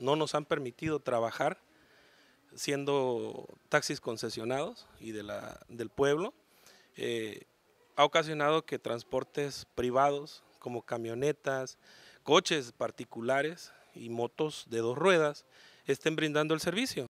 no nos han permitido trabajar siendo taxis concesionados y de la, del pueblo. Eh, ha ocasionado que transportes privados como camionetas, coches particulares y motos de dos ruedas estén brindando el servicio.